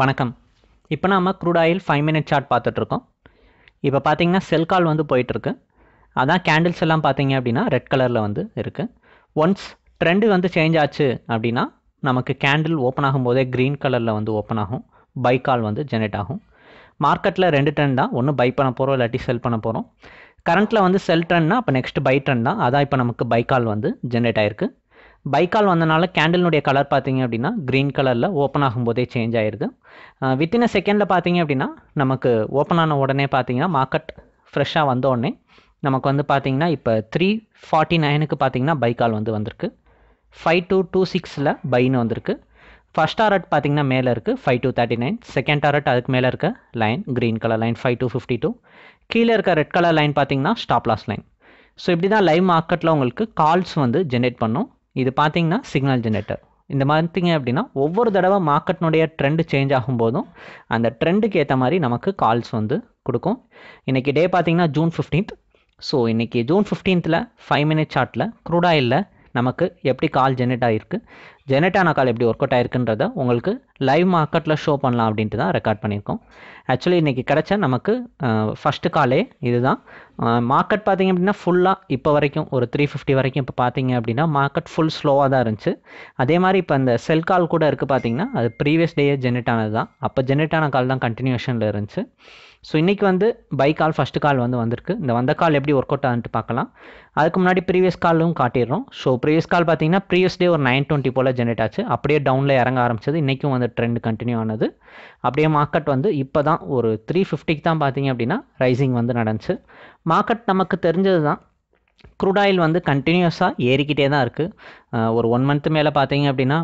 வணக்கம் இப்போ நாம் crude oil five minute chart பார்த்துட்ருக்கோம் இப்போ பார்த்தீங்கன்னா செல் கால் வந்து போயிட்டுருக்கு அதான் கேண்டில்ஸ் எல்லாம் பார்த்தீங்க அப்படின்னா ரெட் கலரில் வந்து இருக்குது ஒன்ஸ் ட்ரெண்டு வந்து சேஞ்ச் ஆச்சு அப்படின்னா நமக்கு கேண்டில் ஓப்பன் ஆகும்போதே க்ரீன் கலரில் வந்து ஓப்பன் ஆகும் பை கால் வந்து ஜெனரேட் ஆகும் மார்க்கெட்டில் ரெண்டு ட்ரெண்ட் தான் ஒன்று பை பண்ண போகிறோம் இல்லாட்டி செல் பண்ண போகிறோம் கரண்ட்டில் வந்து செல் ட்ரெண்ட்னா அப்போ நெக்ஸ்ட் பை ட்ரெண்ட் தான் அதான் இப்போ நமக்கு பை கால் வந்து ஜென்ரேட் ஆயிருக்கு பைக்கால் வந்தனால கேண்டிலுடைய கலர் பார்த்தீங்க அப்படின்னா க்ரீன் கலரில் ஓப்பன் ஆகும்போதே சேஞ்ச் ஆயிடுது வித்தின் அ செகண்டில் பார்த்தீங்க அப்படின்னா நமக்கு ஓப்பன் ஆன உடனே பார்த்தீங்கன்னா மார்க்கெட் ஃப்ரெஷ்ஷாக வந்தோடனே நமக்கு வந்து பார்த்தீங்கன்னா இப்போ த்ரீ ஃபார்ட்டி நைனுக்கு பார்த்தீங்கன்னா பைக்கால் வந்து வந்திருக்கு ஃபைவ் டூ டூ சிக்ஸில் பைன்னு வந்திருக்கு ஃபஸ்ட் ஆரட் பார்த்தீங்கன்னா மேலே இருக்குது five two thirty nine second டாரட் அதுக்கு மேலே இருக்க line green colour line five two fifty two கீழே இருக்க ரெட் கலர் லைன் பார்த்தீங்கன்னா ஸ்டாப்லாஸ் லைன் ஸோ இப்படி தான் லைவ் மார்க்கெட்டில் உங்களுக்கு கால்ஸ் வந்து ஜென்ரேட் பண்ணும் இது பார்த்தீங்கன்னா சிக்னல் ஜென்ரேட்டர் இந்த மாதிரி அப்படின்னா ஒவ்வொரு தடவை மார்க்கெட்னுடைய ட்ரெண்டு சேஞ்ச் ஆகும்போதும் அந்த ட்ரெண்டுக்கு ஏற்ற மாதிரி நமக்கு கால்ஸ் வந்து கொடுக்கும் இன்றைக்கி டே பார்த்திங்கன்னா ஜூன் ஃபிஃப்டீன்த் ஸோ இன்றைக்கி ஜூன் ஃபிஃப்டீன்த்தில் ஃபைவ் மினிட் சார்ட்டில் க்ரூடாயில் நமக்கு எப்படி கால் ஜென்ரேட் ஆகிருக்கு ஜெனட்டானா கால் எப்படி ஒர்க் அவுட் ஆயிருக்குன்றத உங்களுக்கு லைவ் மார்க்கெட்டில் ஷோ பண்ணலாம் அப்படின்ட்டு தான் ரெக்கார்ட் பண்ணியிருக்கோம் ஆக்சுவலி இன்றைக்கி கிடச்ச நமக்கு ஃபஸ்ட்டு காலே இதுதான் மார்க்கெட் பார்த்திங்க அப்படின்னா ஃபுல்லாக இப்போ வரைக்கும் ஒரு த்ரீ ஃபிஃப்டி வரைக்கும் இப்போ பார்த்தீங்க அப்படின்னா மார்க்கெட் ஃபுல் ஸ்லோவாக தான் இருந்துச்சு அதே மாதிரி இப்போ அந்த செல் கால் கூட இருக்குது பார்த்திங்கன்னா அது ப்ரீவியஸ் டேயே ஜெனரேட் ஆனது தான் அப்போ ஜெனரேட் ஆன கால் தான் கண்டினியூஷனில் இருந்துச்சு ஸோ இன்றைக்கி வந்து பை கால் ஃபஸ்ட்டு கால் வந்து வந்திருக்கு இந்த வந்த கால் எப்படி ஒர்க் அவுட் ஆகுன்ட்டு பார்க்கலாம் அதுக்கு முன்னாடி ப்ரீவியஸ் காலும் காட்டிடுறோம் ஸோ ப்ரீவியஸ் கால் பார்த்தீங்கன்னா ப்ரீவியஸ் டே ஒரு நைன் டுவெண்ட்டி போல் ஜென்ரேட் ஆச்சு அப்படியே டவுனில் இறங்க ஆரம்பிச்சது இன்றைக்கும் வந்து ட்ரெண்ட் கண்டினியூ ஆனது அப்படியே மார்க்கெட் வந்து இப்போ தான் ஒரு த்ரீ ஃபிஃப்டிக்கு தான் பார்த்தீங்க அப்படின்னா ரைசிங் வந்து நடந்துச்சு மார்க்கெட் நமக்கு தெரிஞ்சது தான் க்ரூட் ஆயில் வந்து கண்டினியூஸாக ஏறிக்கிட்டே தான் இருக்குது ஒரு ஒன் மந்த் மேலே பார்த்தீங்க அப்படின்னா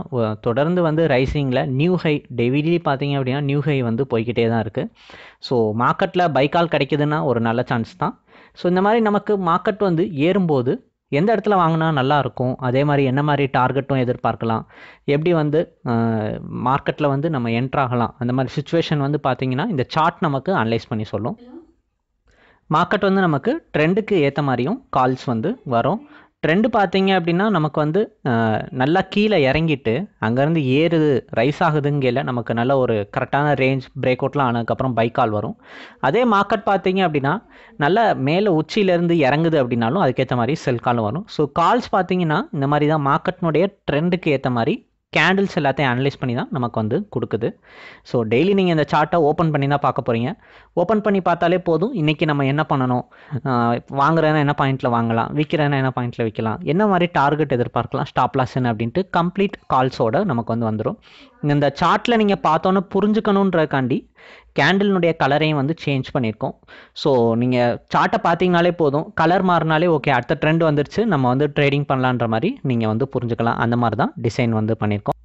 தொடர்ந்து வந்து ரைசிங்கில் நியூ ஹை டெய்லி பார்த்தீங்க அப்படின்னா நியூ ஹை வந்து போய்கிட்டே தான் இருக்குது ஸோ மார்க்கெட்டில் பைக்கால் கிடைக்குதுன்னா ஒரு நல்ல சான்ஸ் தான் ஸோ இந்த மாதிரி நமக்கு மார்க்கெட் வந்து ஏறும்போது எந்த இடத்துல வாங்கினா நல்லாயிருக்கும் அதே மாதிரி என்ன மாதிரி டார்கெட்டும் எதிர்பார்க்கலாம் எப்படி வந்து மார்க்கெட்டில் வந்து நம்ம என்ட்ராகலாம் அந்த மாதிரி சுச்சுவேஷன் வந்து பார்த்திங்கன்னா இந்த சார்ட் நமக்கு அனலைஸ் பண்ணி சொல்லும் மார்க்கெட் வந்து நமக்கு ட்ரெண்டுக்கு ஏற்ற மாதிரியும் கால்ஸ் வந்து வரும் ட்ரெண்டு பார்த்தீங்க அப்படின்னா நமக்கு வந்து நல்லா கீழே இறங்கிட்டு அங்கேருந்து ஏறுது ரைஸ் ஆகுதுங்கையில் நமக்கு நல்ல ஒரு கரெக்டான ரேஞ்ச் பிரேக் அவுட்லாம் ஆனதுக்கப்புறம் பைக்கால் வரும் அதே மார்க்கெட் பார்த்தீங்க அப்படின்னா நல்லா மேலே உச்சியிலேருந்து இறங்குது அப்படின்னாலும் அதுக்கேற்ற மாதிரி செல் காலும் வரும் ஸோ கால்ஸ் பார்த்தீங்கன்னா இந்த மாதிரி தான் மார்க்கெட்னுடைய ட்ரெண்டுக்கு ஏற்ற மாதிரி கேண்டில்ஸ் எல்லாத்தையும் அனலைஸ் பண்ணி தான் நமக்கு வந்து கொடுக்குது ஸோ டெய்லி நீங்கள் இந்த சார்ட்டை ஓப்பன் பண்ணி தான் பார்க்க போகிறீங்க ஓப்பன் பண்ணி பார்த்தாலே போதும் இன்றைக்கி நம்ம என்ன பண்ணணும் வாங்குறதுனா என்ன பாயிண்ட்டில் வாங்கலாம் விற்கிறதுனா என்ன பாயிண்ட்டில் விற்கலாம் என்ன மாதிரி டார்கெட் எதிர்பார்க்கலாம் ஸ்டாப் லாஸ்ன்னு அப்படின்ட்டு கம்ப்ளீட் கால்ஸோட நமக்கு வந்து வந்துடும் இந்த சார்ட்டில் நீங்கள் பார்த்தோன்னே புரிஞ்சுக்கணுன்றக்காண்டி கேண்டில்னுடைய கலரையும் வந்து சேஞ்ச் பண்ணியிருக்கோம் ஸோ நீங்கள் சார்ட்டை பார்த்தீங்கனாலே போதும் கலர் மாறினாலே ஓகே அடுத்த ட்ரெண்ட் வந்துருச்சு நம்ம வந்து ட்ரேடிங் பண்ணலான்ற மாதிரி நீங்கள் வந்து புரிஞ்சுக்கலாம் அந்த மாதிரி தான் டிசைன் வந்து பண்ணியிருக்கோம்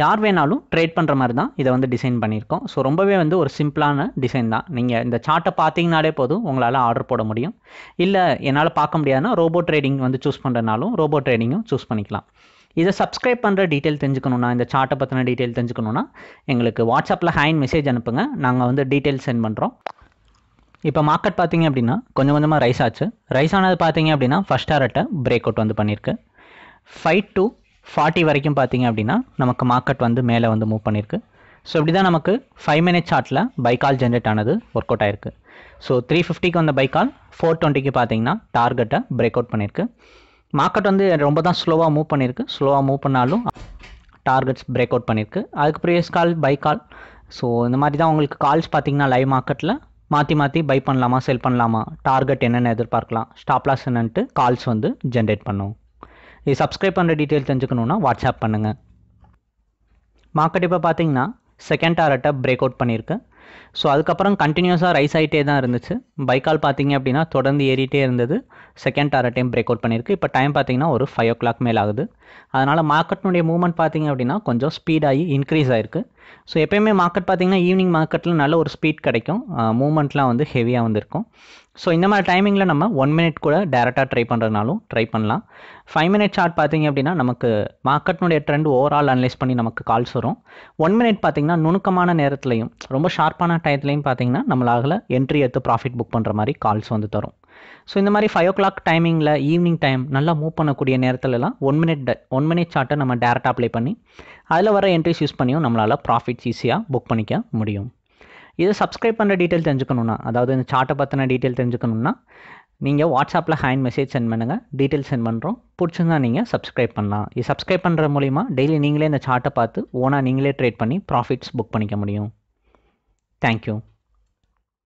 யார் வேணாலும் ட்ரேட் பண்ணுற மாதிரி தான் இதை வந்து டிசைன் பண்ணியிருக்கோம் ஸோ ரொம்பவே வந்து ஒரு சிம்பிளான டிசைன் தான் நீங்கள் இந்த சார்ட்டை பார்த்தீங்கனாலே போதும் உங்களால் ஆர்டர் போட முடியும் இல்லை என்னால் பார்க்க முடியாதுன்னா ரோபோட் ட்ரேடிங் வந்து சூஸ் பண்ணுறதுனாலும் ரோபோட் ட்ரேடிங்கும் சூஸ் பண்ணிக்கலாம் இதை சப்ஸ்கிரைப் பண்ணுற டீட்டெயில் தெரிஞ்சுக்கணுன்னா இந்த சார்ட்டை பற்றின டீட்டெயில் தெரிஞ்சுக்கணுன்னா எங்களுக்கு வாட்ஸ்அப்பில் ஹேண்ட் மெசேஜ் அனுப்புங்க நாங்கள் வந்து டீட்டெயில் சென்ட் பண்ணுறோம் இப்போ மார்க்கெட் பார்த்தீங்க அப்படின்னா கொஞ்சம் கொஞ்சமாக ரைஸ் ஆச்சு ரைஸ் ஆனது பார்த்தீங்க அப்படின்னா ஃபஸ்ட் ஹாரட்டை பிரேக் அவுட் வந்து பண்ணியிருக்கு ஃபைவ் டு ஃபார்ட்டி வரைக்கும் பார்த்தீங்க அப்படின்னா நமக்கு மார்க்கெட் வந்து மேலே வந்து மூவ் பண்ணியிருக்கு ஸோ இப்படி தான் நமக்கு ஃபைவ் மினிட் சார்ட்டில் பைக்கால் ஜென்ரேட் ஆனது ஒர்க் அவுட் ஆயிருக்கு ஸோ த்ரீ ஃபிஃப்டிக்கு வந்த பைக்கால் ஃபோர் டுவெண்ட்டிக்கு பார்த்தீங்கன்னா டார்கெட்டை பிரேக் அவுட் பண்ணியிருக்கு மார்க்கெட் வந்து ரொம்ப தான் ஸ்லோவாக மூவ் பண்ணியிருக்கு ஸ்லோவாக மூவ் பண்ணாலும் டார்கெட்ஸ் பிரேக் அவுட் பண்ணியிருக்கு அதுக்கு previous call buy call so இந்த மாதிரி தான் உங்களுக்கு கால்ஸ் பார்த்தீங்கன்னா லைவ் மார்க்கெட்டில் மாற்றி மாற்றி பை பண்ணலாமா செல் பண்ணலாமா டார்கெட் என்னென்ன எதிர்பார்க்கலாம் ஸ்டாப் லாஸ் என்னன்ட்டு கால்ஸ் வந்து ஜென்ரேட் பண்ணும் இது சப்ஸ்கிரைப் பண்ணுற டீட்டெயில் தெரிஞ்சுக்கணுன்னா வாட்ஸ்அப் பண்ணுங்கள் மார்க்கெட் இப்போ பார்த்தீங்கன்னா செகண்ட் டார்கெட்டை பிரேக் அவுட் பண்ணியிருக்கு ஸோ அதுக்கப்புறம் கண்டினியூஸாக ரைஸ் ஆகிட்டே தான் இருந்துச்சு பைக்கால் பார்த்தீங்க அப்படின்னா தொடர்ந்து ஏறிட்டே இருந்தது செகண்ட் ஆர டைம் பிரேக் அவுட் பண்ணியிருக்கு இப்போ டைம் பார்த்தீங்கன்னா ஒரு ஃபைவ் ஓ கிளாக் மேலே ஆகுது அதனால் மார்க்கெட்னுடைய மூவ்மெண்ட் பார்த்தீங்க அப்படின்னா கொஞ்சம் ஸ்பீடாகி இன்க்ரீஸ் ஆயிருக்கு ஸோ எப்போயுமே மார்க்கெட் பார்த்தீங்கன்னா ஈவினிங் மார்க்கெட்டில் நல்ல ஒரு ஸ்பீட் கிடைக்கும் மூமெண்ட்லாம் வந்து ஹெவியாக வந்துருக்கும் ஸோ இந்த மாதிரி டைமிங்கில் நம்ம ஒன் மினிட் கூட டேரெக்டாக ட்ரை பண்ணுறதுனாலும் ட்ரை பண்ணலாம் ஃபைவ் மினிட் சார்ட் பார்த்திங்க அப்படின்னா நமக்கு மார்க்கெட்னுடைய ட்ரெண்ட் ஓவரால் அனலைஸ் பண்ணி நமக்கு கால்ஸ் வரும் ஒன் மினிட் பார்த்திங்கன்னா நுணுக்கமான நேரத்துலையும் ரொம்ப ஷார்ப்பான டயத்துலையும் பார்த்திங்கன்னா நம்மளால் என்ட்ரி எடுத்து ப்ராஃபிட் புக் பண்ணுற மாதிரி கால்ஸ் வந்து தரும் ஸோ இந்த மாதிரி ஃபைவ் ஓ கிளாக் டைமிங்கில் ஈவினிங் டைம் நல்லா மூவ் பண்ணக்கூடிய நேரத்துலலாம் ஒன் மினிட் ஒன் மினிட் சார்ட்டை நம்ம டேரெக்டாக அப்ளை பண்ணி அதில் வர என்ட்ரிஸ் யூஸ் பண்ணியும் நம்மளால் ப்ராஃபிட்ஸ் ஈஸியாக புக் பண்ணிக்க முடியும் இதை சப்ஸ்கிரைப் பண்ணுற டீட்டெயில் தெரிஞ்சுக்கணுன்னா அதாவது இந்த சார்ட்டை பற்றின டீட்டெயில் தெரிஞ்சுக்கணுன்னா நீங்கள் வாட்ஸ்அப்பில் ஹேண்ட் மெசேஜ் சென்ட் பண்ணுங்கள் டீட்டெயில் சென்ட் பண்ணுறோம் பிடிச்சிருந்தா நீங்கள் சப்ஸ்கிரைப் பண்ணலாம் இது சப்ஸ்கிரைப் பண்ணுற மூலிமா டெய்லி நீங்களே இந்த சார்ட்டை பார்த்து ஓனாக நீங்களே ட்ரேட் பண்ணி ப்ராஃபிட்ஸ் புக் பண்ணிக்க முடியும் தேங்க்யூ